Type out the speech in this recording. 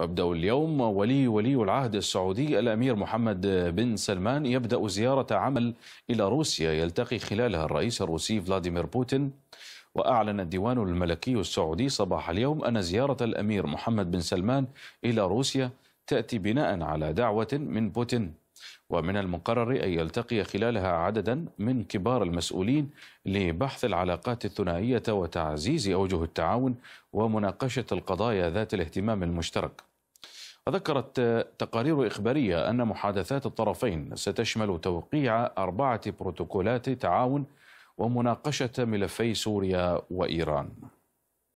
ابدا اليوم ولي ولي العهد السعودي الأمير محمد بن سلمان يبدأ زيارة عمل إلى روسيا يلتقي خلالها الرئيس الروسي فلاديمير بوتين وأعلن الديوان الملكي السعودي صباح اليوم أن زيارة الأمير محمد بن سلمان إلى روسيا تأتي بناء على دعوة من بوتين ومن المقرر أن يلتقي خلالها عددا من كبار المسؤولين لبحث العلاقات الثنائية وتعزيز أوجه التعاون ومناقشة القضايا ذات الاهتمام المشترك ذكرت تقارير إخبارية أن محادثات الطرفين ستشمل توقيع أربعة بروتوكولات تعاون ومناقشة ملفي سوريا وإيران